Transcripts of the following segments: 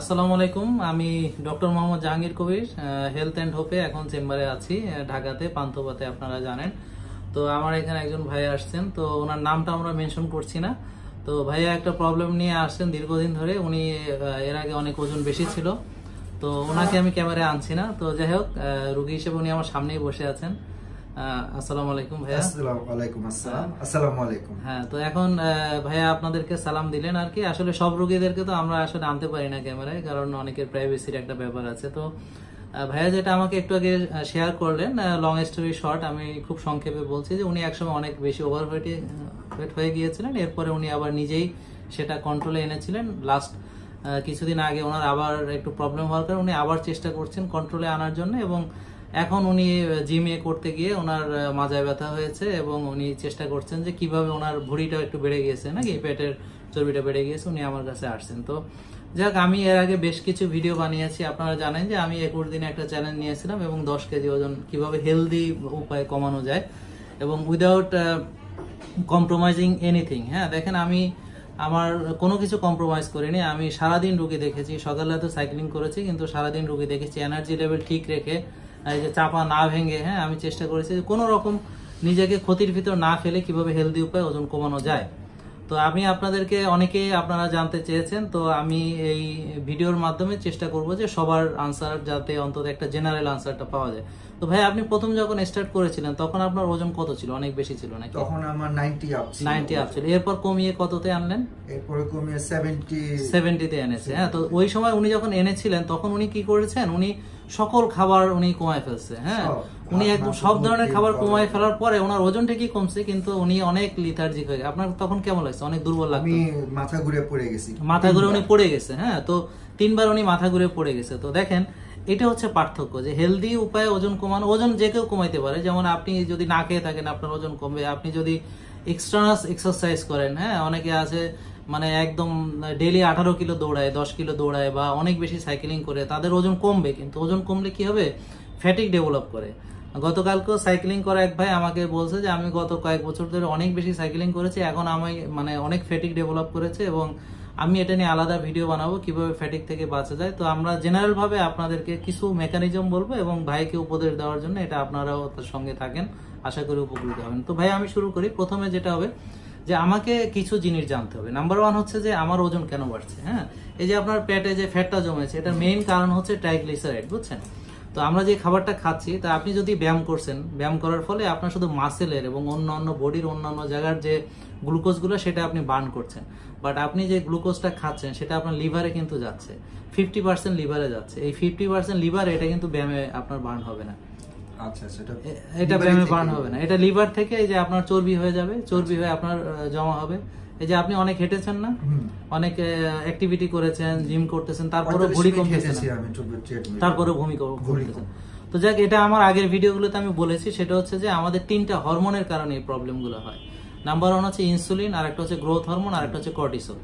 আসসালামু আলাইকুম আমি doctor Mohammad Jahangir Kabir health and হোপে এখন চেম্বারে আছি ঢাকাতে পান্থপাতে আপনারা জানেন তো আমার এখানে একজন ভাই আসছেন তো ওনার নামটা আমরা মেনশন করছি না তো ভাইয়া একটা প্রবলেম নিয়ে আসছেন দীর্ঘদিন ধরে উনি এর আগে অনেক ওজন বেশি ছিল তো ওনাকে আমি ক্যামেরায় আনছি না তো যাই হোক রুগী হিসেবে উনি আমার সামনেই বসে আছেন হ্যাঁ। হ্যাঁ, ভাইয়া আপনাদেরকে সালাম দিলেন আর কি আসলে সব রোগীদেরকে তো আসলে আনতে পারি না ক্যামেরায় কারণ অনেকের প্রাইভেসির একটা ব্যাপার আছে তো ভাইয়া যেটা আমাকে একটু আগে শেয়ার করলেন লং স্টোরি শর্ট আমি খুব সংক্ষেপে বলছি যে উনি একসময় অনেক বেশি ওভার হয়ে গিয়েছিলেন এরপরে উনি আবার নিজেই সেটা কন্ট্রোলে এনেছিলেন লাস্ট কিছুদিন আগে ওনার আবার একটু প্রবলেম হওয়ার কারণে উনি আবার চেষ্টা করছেন কন্ট্রোলে আনার জন্য এবং এখন উনি জিমে করতে গিয়ে ওনার মাজায় ব্যথা হয়েছে এবং উনি চেষ্টা করছেন যে কিভাবে ওনার ভুঁড়িটা একটু বেড়ে গিয়েছে নাকি পেটের চর্বিটা বেড়ে গিয়েছে উনি আমার কাছে আসছেন তো যাক আমি এর আগে বেশ কিছু ভিডিও বানিয়েছি আপনারা জানেন যে আমি একুশ দিনে একটা চ্যানেল নিয়েছিলাম এবং দশ কেজি ওজন কিভাবে হেলদি উপায়ে কমানো যায় এবং উইদাউট কম্প্রোমাইজিং এনিথিং হ্যাঁ দেখেন আমি আমার কোনো কিছু কম্প্রোমাইজ করিনি আমি সারাদিন রুগী দেখেছি সকালে তো সাইক্লিং করেছি কিন্তু সারাদিন রুগী দেখেছি এনার্জি লেভেল ঠিক রেখে এই যে চাপা না ভেঙে হ্যাঁ আমি চেষ্টা করেছি যে কোনো রকম নিজেকে ক্ষতির ভিতর না ফেলে কিভাবে হেলদি উপায় ওজন কমানো যায় তো আমি আপনাদেরকে অনেকেই আপনারা জানতে চেয়েছেন তো আমি এই ভিডিওর মাধ্যমে চেষ্টা করব যে সবার আনসার যাতে অন্তত একটা জেনারেল আনসারটা পাওয়া যায় তো ভাই আপনি প্রথম যখন স্টার্ট করেছিলেন তখন আপনার ওজন কত ছিল অনেক বেশি ছিল নাকি তখন আমার 90 আপ 90 আপ ছিল এরপর কমিয়ে কততে আনলেন এরপরে কমিয়ে 70 70 তে এনেছে হ্যাঁ তো ওই সময় উনি যখন এনেছিলেন তখন উনি কি করেছেন উনি সকল খাবার উনি কমায় ফেলছে হ্যাঁ উনি একদম সব ধরনের খাবার কমায় ফেলার পরে ওনার ওজনটা কি কমছে কিন্তু উনি অনেক লিথার্জিক হয়ে আপনার তখন কেমন লাগছে অনেক দুর্বল লাগছে মাথা ঘুরে পড়ে গেছি মাথা ঘুরে উনি পড়ে গেছে হ্যাঁ তো তিনবার উনি মাথা ঘুরে পড়ে গেছে তো দেখেন এটা হচ্ছে পার্থক্য যে হেলদি উপায়ে ওজন কমানো ওজন যে কেউ কমাইতে পারে যেমন আপনি যদি না খেয়ে থাকেন আপনার ওজন কমবে আপনি যদি এক্সট্রানাস এক্সারসাইজ করেন হ্যাঁ অনেকে আছে মানে একদম ডেলি আঠারো কিলো দৌড়ায় দশ কিলো দৌড়ায় বা অনেক বেশি সাইকেলিং করে তাদের ওজন কমবে কিন্তু ওজন কমলে কি হবে ফ্যাটিক ডেভেলপ করে গতকালকেও সাইক্লিং করা এক ভাই আমাকে বলছে যে আমি গত কয়েক বছর ধরে অনেক বেশি সাইক্লিং করেছি এখন আমি মানে অনেক ফ্যাটিক ডেভেলপ করেছে এবং আমি এটা নিয়ে আলাদা ভিডিও বানাবো কিভাবে ফ্যাটিক থেকে বাঁচা যায় তো আমরা জেনারেলভাবে আপনাদেরকে কিছু মেকানিজম বলবো এবং ভাইকে উপদেশ দেওয়ার জন্য এটা আপনারাও তার সঙ্গে থাকেন আশা করি উপকৃত হবেন তো ভাই আমি শুরু করি প্রথমে যেটা হবে যে আমাকে কিছু জিনিস জানতে হবে নাম্বার ওয়ান হচ্ছে যে আমার ওজন কেন বাড়ছে হ্যাঁ এই যে আপনার পেটে যে ফ্যাটটা জমেছে এটা মেইন কারণ হচ্ছে ট্রাইগ্লিসারাইড বুঝছেন তো আমরা যে খাবারটা খাচ্ছি তা আপনি যদি ব্যায়াম করছেন ব্যায়াম করার ফলে আপনার শুধু মাসেলের এবং অন্য অন্য বডির অন্যান্য জায়গার যে গ্লুকোজগুলো সেটা আপনি বার্ন করছেন বাট আপনি যে গ্লুকোজটা খাচ্ছেন সেটা আপনার লিভারে কিন্তু যাচ্ছে ফিফটি পার্সেন্ট লিভারে যাচ্ছে এই ফিফটি পার্সেন্ট লিভারে এটা কিন্তু ব্যায়ামে আপনার বার্ন হবে না আচ্ছা, আচ্ছা, এটা ব্রেনে বার্ন হবে না এটা লিভার থেকে এই যে আপনার চর্বি হয়ে যাবে চর্বি হয়ে আপনার জমা হবে এই যে আপনি অনেক হেঁটেছেন না অনেক অ্যাক্টিভিটি করেছেন জিম করতেছেন তারপরে ভুঁড়ি কমতেছে তারপরে ভূমি কমতেছে তো যাক এটা আমার আগের ভিডিওগুলোতে আমি বলেছি সেটা হচ্ছে যে আমাদের তিনটা হরমোনের কারণে এই প্রবলেমগুলো হয় নাম্বার ওয়ান হচ্ছে ইনসুলিন আর একটা হচ্ছে গ্রোথ হরমোন আর একটা হচ্ছে কর্টিসল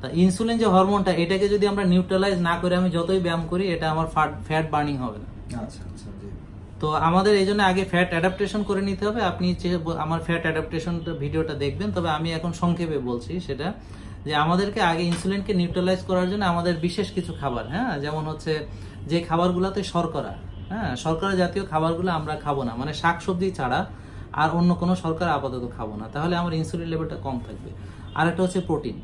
তা ইনসুলিন যে হরমোনটা এটাকে যদি আমরা নিউট্রালাইজ না করে আমি যতই ব্যায়াম করি এটা আমার ফ্যাট বার্নিং হবে না আচ্ছা তো আমাদের এই জন্য আগে ফ্যাট অ্যাডাপ্টেশন করে নিতে হবে আপনি আমার ফ্যাট অ্যাডাপ্টেশন ভিডিওটা দেখবেন তবে আমি এখন সংক্ষেপে বলছি সেটা যে আমাদেরকে আগে ইনসুলিনকে নিউট্রালাইজ করার জন্য আমাদের বিশেষ কিছু খাবার হ্যাঁ যেমন হচ্ছে যে খাবারগুলোতে শর্করা হ্যাঁ শর্করা জাতীয় খাবারগুলো আমরা খাবো না মানে শাকসবজি ছাড়া আর অন্য কোনো শর্করা আপাতত খাবো না তাহলে আমার ইনসুলিন লেভেলটা কম থাকবে আরেকটা হচ্ছে প্রোটিন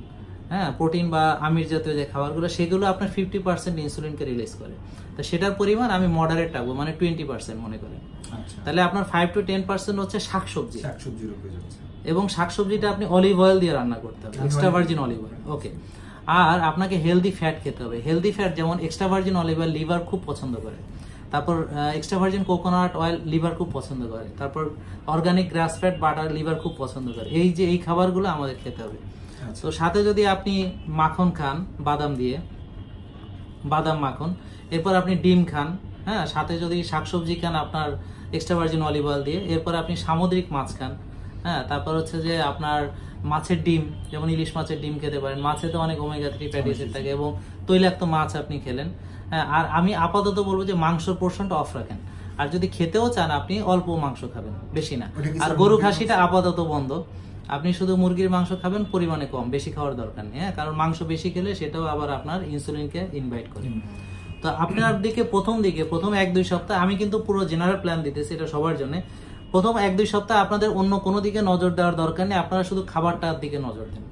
হ্যাঁ প্রোটিন বা আমির জাতীয় যে খাবারগুলো সেগুলো আপনার ফিফটি পার্সেন্ট ইনসুলিনকে রিলিজ করে তো সেটার পরিমাণ আমি মডারেট রাখবো মানে টোয়েন্টি পার্সেন্ট মনে করেন আচ্ছা। তাহলে আপনার ফাইভ টু টেন পার্সেন্ট হচ্ছে শাকসবজি শাকসবজির এবং শাকসবজিটা আপনি অলিভ অয়েল দিয়ে রান্না করতে হবে extra virgin olive oil okay আর আপনাকে হেলদি ফ্যাট খেতে হবে হেলদি ফ্যাট যেমন extra virgin olive oil liver খুব পছন্দ করে তারপর extra virgin coconut oil liver খুব পছন্দ করে তারপর organic grass fat butter liver খুব পছন্দ করে এই যে এই খাবারগুলো আমাদের খেতে হবে তো সাথে যদি আপনি মাখন খান বাদাম দিয়ে বাদাম মাখন এরপর আপনি ডিম খান হ্যাঁ সাথে যদি শাকসবজি খান আপনার এক্সট্রা ভার্জিন অলিভ অয়েল দিয়ে এরপর আপনি সামুদ্রিক মাছ খান হ্যাঁ তারপর হচ্ছে যে আপনার মাছের ডিম যেমন ইলিশ মাছের ডিম খেতে পারেন মাছে তো অনেক ওমেগা থ্রি ফ্যাটি অ্যাসিড থাকে এবং তৈলাক্ত মাছ আপনি খেলেন হ্যাঁ আর আমি আপাতত বলবো যে মাংসর পোর্শনটা অফ রাখেন আর যদি খেতেও চান আপনি অল্প মাংস খাবেন বেশি না আর গরু খাসিটা আপাতত বন্ধ আপনি শুধু মুরগির মাংস খাবেন পরিমাণে কম বেশি খাওয়ার দরকার নেই হ্যাঁ কারণ মাংস বেশি খেলে সেটাও আবার আপনার ইনসুলিনকে ইনভাইট করে তো আপনার দিকে প্রথম দিকে প্রথম এক দুই সপ্তাহ আমি কিন্তু পুরো জেনারেল প্ল্যান দিতেছি এটা সবার জন্য প্রথম এক দুই সপ্তাহ আপনাদের অন্য কোনো দিকে নজর দেওয়ার দরকার নেই আপনারা শুধু খাবারটার দিকে নজর দেন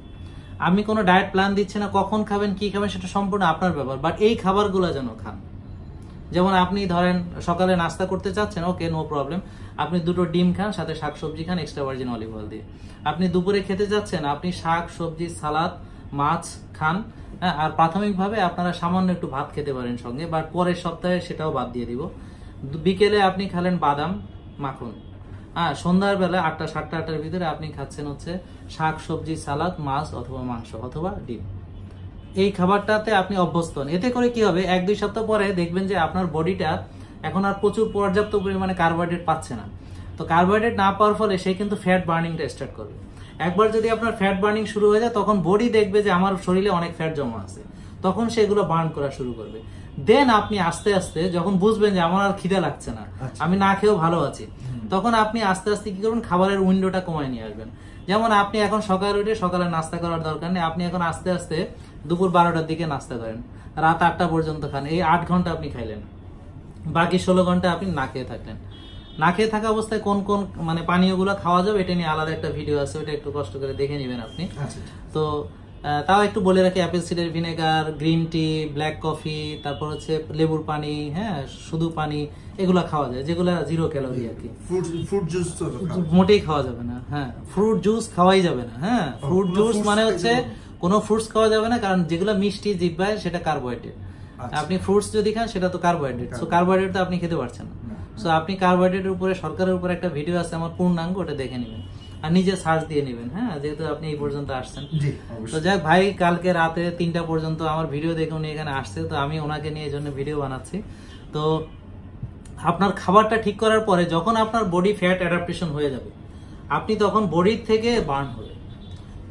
আমি কোনো ডায়েট প্ল্যান দিচ্ছি না কখন খাবেন কি খাবেন সেটা সম্পূর্ণ আপনার ব্যাপার বাট এই খাবারগুলো যেন খান যেমন আপনি ধরেন সকালে নাস্তা করতে চাচ্ছেন ওকে নো প্রবলেম আপনি দুটো ডিম খান সাথে শাক সবজি খান এক্সট্রা ভার্জিন অলিভ অয়েল দিয়ে আপনি দুপুরে খেতে যাচ্ছেন আপনি শাক সবজি সালাদ মাছ খান হ্যাঁ, আর প্রাথমিকভাবে আপনারা সামান্য একটু ভাত খেতে পারেন সঙ্গে বা পরের সপ্তাহে সেটাও বাদ দিয়ে দিব বিকেলে আপনি খালেন বাদাম মাখন হ্যাঁ সন্ধ্যার বেলা আটটা সাতটা আটটার ভিতরে আপনি খাচ্ছেন হচ্ছে শাক সবজি সালাদ মাছ অথবা মাংস অথবা ডিম এই খাবারটাতে আপনি অভ্যস্ত হন এতে করে কি হবে এক দুই সপ্তাহ পরে দেখবেন যে আপনার বডিটা এখন আর প্রচুর পর্যাপ্ত পরিমাণে কার্বোহাইড্রেট পাচ্ছে না তো কার্বোহাইড্রেট না পাওয়ার ফলে সে কিন্তু ফ্যাট বার্নিংটা স্টার্ট করবে একবার যদি আপনার ফ্যাট বার্নিং শুরু হয়ে যায় তখন বডি দেখবে যে আমার শরীরে অনেক ফ্যাট জমা আছে তখন সেগুলো বার্ন করা শুরু করবে দেন আপনি আস্তে আস্তে যখন বুঝবেন যে আমার আর খিদে লাগছে না আচ্ছা। আমি না খেয়েও ভালো আছি তখন আপনি আস্তে আস্তে কি করবেন খাবারের উইন্ডোটা কমায় নিয়ে আসবেন যেমন আপনি এখন সকালে উঠে সকালে নাস্তা করার দরকার নেই আপনি এখন আস্তে আস্তে দুপুর বারোটার দিকে নাস্তা করেন রাত আটটা পর্যন্ত খান এই আট ঘন্টা আপনি খাইলেন বাকি ষোলো ঘন্টা আপনি না খেয়ে থাকলেন না খেয়ে থাকা অবস্থায় কোন কোন মানে পানীয়গুলো খাওয়া যাবে এটা নিয়ে আলাদা একটা ভিডিও আছে ওটা একটু কষ্ট করে দেখে নেবেন আপনি আচ্ছা, আচ্ছা। তো তাও একটু বলে রাখি অ্যাপেল সিডের vinegar green tea black coffee তারপর হচ্ছে লেবুর পানি হ্যাঁ শুধু পানি এগুলো খাওয়া যায় যেগুলো জিরো ক্যালোরি আর কি ফ্রুট জুস মোটেই খাওয়া যাবে না হ্যাঁ ফ্রুট জুস খাওয়াই যাবে না হ্যাঁ ফ্রুট oh, জুস মানে হচ্ছে কোনো ফ্রুটস খাওয়া যাবে না কারণ যেগুলো মিষ্টি জিব্বায় সেটা কার্বোহাইড্রেট আচ্ছা। আপনি ফ্রুটস যদি খান সেটা তো কার্বোহাইড্রেট সো কার্বোহাইড্রেট তো আপনি খেতে পারছেন না সো আপনি কার্বোহাইড্রেটের উপরে সরকারের উপরে একটা ভিডিও আছে আমার পূর্ণাঙ্গ ওটা দেখে নেবেন আর নিজে সার্চ দিয়ে নেবেন হ্যাঁ যেহেতু আপনি এই পর্যন্ত আসছেন তো যাক ভাই কালকে রাতে তিনটা পর্যন্ত আমার ভিডিও দেখে উনি এখানে আসছে তো আমি ওনাকে নিয়ে জন্য ভিডিও বানাচ্ছি তো আপনার খাবারটা ঠিক করার পরে যখন আপনার বডি ফ্যাট অ্যাডাপ্টেশন হয়ে যাবে আপনি তখন বডির থেকে বার্ন হবেন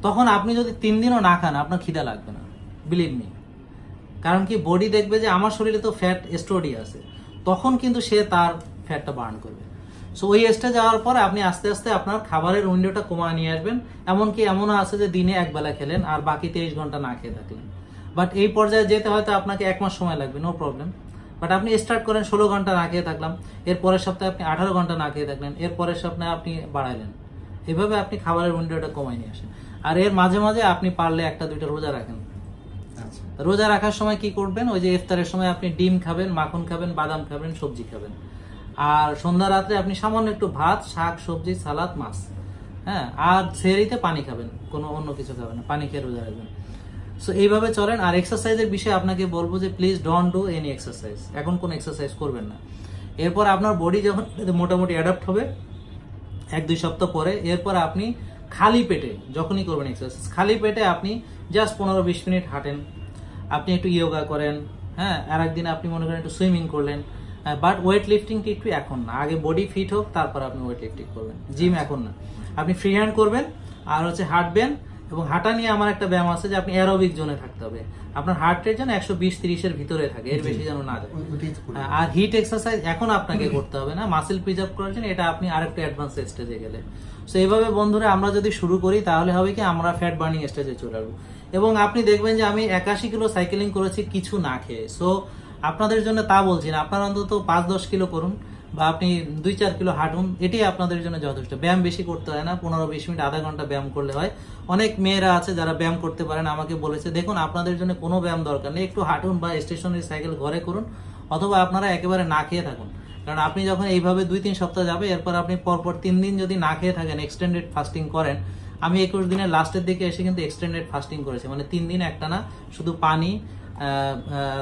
তখন আপনি যদি তিন দিনও না খান আপনার খিদে লাগবে না বিলিভ মি কারণ কি বডি দেখবে যে আমার শরীরে তো ফ্যাট স্টোরি আছে তখন কিন্তু সে তার ফ্যাটটা বার্ন করবে সো ওই স্টেজ যাওয়ার পর আপনি আস্তে আস্তে আপনার খাবারের উইন্ডোটা কমা নিয়ে আসবেন এমনকি এমনও আছে যে দিনে একবেলা খেলেন আর বাকি তেইশ ঘন্টা না খেয়ে থাকলেন বাট এই পর্যায়ে যেতে হয়তো আপনাকে এক মাস সময় লাগবে নো প্রবলেম বাট আপনি স্টার্ট করেন ষোলো ঘন্টা না খেয়ে থাকলাম এর পরের সপ্তাহে আপনি আঠারো ঘন্টা না খেয়ে থাকলেন এর পরের সপ্তাহে আপনি বাড়াইলেন এভাবে আপনি খাবারের উইন্ডোটা কমাই নিয়ে আসেন আর এর মাঝে মাঝে আপনি পারলে একটা দুইটা রোজা রাখেন আচ্ছা। রোজা রাখার সময় কি করবেন ওই যে ইফতারের সময় আপনি ডিম খাবেন মাখন খাবেন বাদাম খাবেন সবজি খাবেন আর সন্ধ্যা রাত্রে আপনি সামান্য একটু ভাত শাক সবজি সালাদ মাছ হ্যাঁ আর সেরিতে পানি খাবেন কোনো অন্য কিছু খাবেন না পানি খেয়ে রোজা রাখবেন সো এইভাবে চলেন আর এক্সারসাইজের বিষয়ে আপনাকে বলবো যে please don't do any exercise এখন কোনো এক্সারসাইজ করবেন না এরপর আপনার বডি যখন মোটামুটি অ্যাডাপ্ট হবে এক দুই সপ্তাহ পরে এরপর আপনি খালি পেটে যখনই করবেন এক্সারসাইজ খালি পেটে আপনি জাস্ট পনেরো বিশ মিনিট হাঁটেন আপনি একটু ইয়োগা করেন হ্যাঁ আর একদিন আপনি মনে করেন একটু সুইমিং করলেন বাট ওয়েট লিফটিংটি একটু এখন না আগে বডি ফিট হোক তারপর আপনি ওয়েট লিফটিং করবেন জিম আচ্ছা। এখন না আপনি ফ্রি হ্যান্ড করবেন আর হচ্ছে হাঁটবেন এবং হাঁটা নিয়ে আমার একটা ব্যায়াম আছে যে আপনি অ্যারোবিক জোনে থাকতে হবে আপনার হার্ট রেট যেন একশো বিশ তিরিশের ভিতরে থাকে এর বেশি যেন না যায় আর হিট এক্সারসাইজ এখন আপনাকে করতে হবে না মাসেল প্রিজার্ভ করার জন্য এটা আপনি আরেকটু অ্যাডভান্স স্টেজে গেলে সো এইভাবে বন্ধুরা আমরা যদি শুরু করি তাহলে হবে কি আমরা ফ্যাট বার্নিং স্টেজে চলে আসবো এবং আপনি দেখবেন যে আমি একাশি কিলো সাইকেলিং করেছি কিছু না খেয়ে সো আপনাদের জন্য তা বলছি না আপনার অন্তত পাঁচ দশ কিলো করুন বা আপনি দুই চার কিলো হাঁটুন এটি আপনাদের জন্য যথেষ্ট ব্যায়াম বেশি করতে হয় না পনেরো বিশ মিনিট আধা ঘন্টা ব্যায়াম করলে হয় অনেক মেয়েরা আছে যারা ব্যায়াম করতে পারেন আমাকে বলেছে দেখুন আপনাদের জন্য কোনো ব্যায়াম দরকার নেই একটু হাঁটুন বা স্টেশনারি সাইকেল ঘরে করুন অথবা আপনারা একেবারে না খেয়ে থাকুন কারণ আপনি যখন এইভাবে দুই তিন সপ্তাহ যাবে এরপর আপনি পরপর তিন দিন যদি না খেয়ে থাকেন এক্সটেন্ডেড ফাস্টিং করেন আমি একুশ দিনের লাস্টের দিকে এসে কিন্তু এক্সটেন্ডেড ফাস্টিং করেছি মানে তিন দিন একটা না শুধু পানি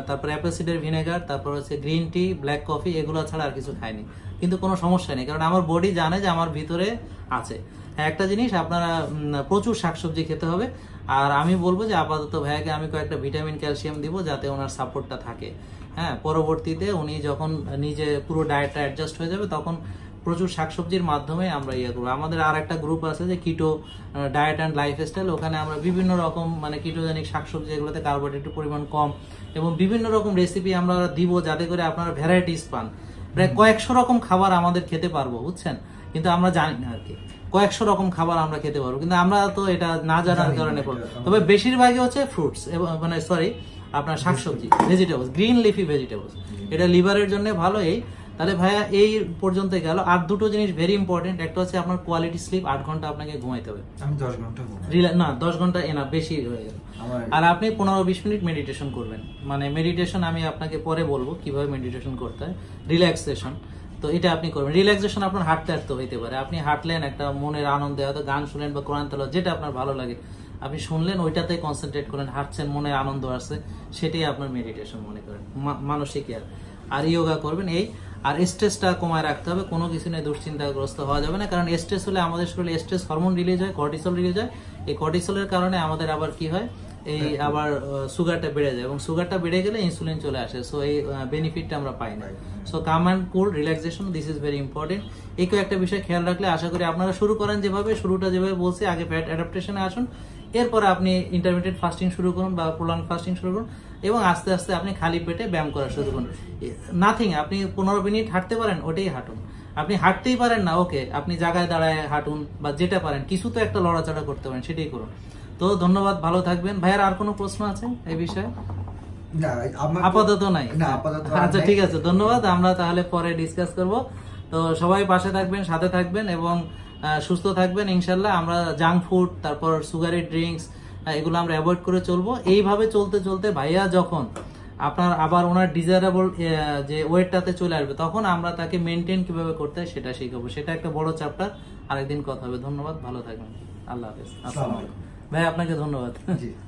তারপরে অ্যাপেল ভিনেগার তারপর হচ্ছে গ্রিন টি ব্ল্যাক কফি এগুলো ছাড়া আর কিছু খাইনি কিন্তু কোনো সমস্যা নেই কারণ আমার বডি জানে যে আমার ভিতরে আছে হ্যাঁ একটা জিনিস আপনারা প্রচুর শাকসবজি খেতে হবে আর আমি বলবো যে আপাতত ভাইয়াকে আমি কয়েকটা ভিটামিন ক্যালসিয়াম দিব যাতে ওনার সাপোর্টটা থাকে হ্যাঁ পরবর্তীতে উনি যখন নিজে পুরো ডায়েটটা অ্যাডজাস্ট হয়ে যাবে তখন প্রচুর শাকসবজির মাধ্যমে আমরা ইয়ে করবো আমাদের আর একটা গ্রুপ আছে যে কিটো ডায়েট অ্যান্ড লাইফস্টাইল ওখানে আমরা বিভিন্ন রকম মানে কিটোজেনিক শাকসবজি এগুলোতে কার্বোহাইড্রেটের পরিমাণ কম এবং বিভিন্ন রকম রেসিপি আমরা দিব যাতে করে আপনারা ভ্যারাইটিস পান প্রায় কয়েকশো রকম খাবার আমাদের খেতে পারবো বুঝছেন কিন্তু আমরা জানি না আর কি কয়েকশো রকম খাবার আমরা খেতে পারবো কিন্তু আমরা তো এটা না জানার কারণে তবে বেশিরভাগই হচ্ছে ফ্রুটস এবং মানে সরি আপনার শাকসবজি ভেজিটেবলস গ্রিন লিফি ভেজিটেবলস এটা লিভারের জন্য ভালো এই তাহলে ভাইয়া এই পর্যন্ত গেল আর দুটো জিনিস ভেরি ইম্পর্টেন্ট একটা হচ্ছে আপনার কোয়ালিটি স্লিপ আট ঘন্টা আপনাকে ঘুমাইতে হবে আমি দশ ঘন্টা না দশ ঘন্টা এনা বেশি হয়ে গেল আর আপনি পনেরো বিশ মিনিট মেডিটেশন করবেন মানে মেডিটেশন আমি আপনাকে পরে বলবো কিভাবে মেডিটেশন করতে হয় রিল্যাক্সেশন তো এটা আপনি করবেন রিল্যাক্সেশন আপনার হাঁটতে হাঁটতে হইতে পারে আপনি হাঁটলেন একটা মনের আনন্দে হয়তো গান শুনলেন বা কোরআন তালা যেটা আপনার ভালো লাগে আপনি শুনলেন ওইটাতে কনসেন্ট্রেট করেন হাঁটছেন মনে আনন্দ আসছে সেটাই আপনার মেডিটেশন মনে করেন মানসিক আর আর ইয়োগা করবেন এই আর স্ট্রেসটা কমায় রাখতে হবে কোনো কিছু নিয়ে দুশ্চিন্তাগ্রস্ত হওয়া যাবে না কারণ স্ট্রেস হলে আমাদের শরীরে স্ট্রেস হরমোন রিলিজ হয় কর্টিসল রিলিজ হয় এই কর্টিসলের কারণে আমাদের আবার কি হয় এই আবার সুগারটা বেড়ে যায় এবং সুগারটা বেড়ে গেলে ইনসুলিন চলে আসে সো এই বেনিফিটটা আমরা পাই না so calm and cool relaxation this is very important এই কেউ একটা বিষয় খেয়াল রাখলে আশা করি আপনারা শুরু করেন যেভাবে শুরুটা যেভাবে বলছি আগে ফ্যাট অ্যাডাপ্টেশনে আসুন এরপর আপনি ইন্টারমিডিয়েট ফাস্টিং শুরু করুন বা প্রোলাং ফাস্টিং শুরু করুন এবং আস্তে আস্তে আপনি খালি পেটে ব্যায়াম করা শুরু করুন নাথিং আপনি পনেরো মিনিট হাঁটতে পারেন ওটাই হাঁটুন আপনি হাঁটতেই পারেন না ওকে আপনি জায়গায় দাঁড়ায় হাঁটুন বা যেটা পারেন কিছু তো একটা লড়াচড়া করতে পারেন সেটাই করুন তো ধন্যবাদ ভালো থাকবেন ভাইয়ার আর কোনো প্রশ্ন আছে এই বিষয়ে আপাতত নাই আচ্ছা ঠিক আছে ধন্যবাদ আমরা তাহলে পরে ডিসকাস করব তো সবাই পাশে থাকবেন সাথে থাকবেন এবং সুস্থ থাকবেন ইনশাল্লাহ আমরা জাঙ্ক ফুড তারপর সুগারের ড্রিঙ্কস হ্যাঁ, এগুলো আমরা অ্যাভয়েড করে চলবো এইভাবে চলতে চলতে ভাইয়া যখন আপনার আবার ওনার ডিজায়ারেবল যে ওয়েটটাতে চলে আসবে তখন আমরা তাকে মেনটেন কিভাবে করতে হয় সেটা শিখাবো সেটা একটা বড় চ্যাপ্টার আরেকদিন কথা হবে ধন্যবাদ ভালো থাকবেন আল্লাহ হাফেজ আসসালামাইকুম ভাই আপনাকে ধন্যবাদ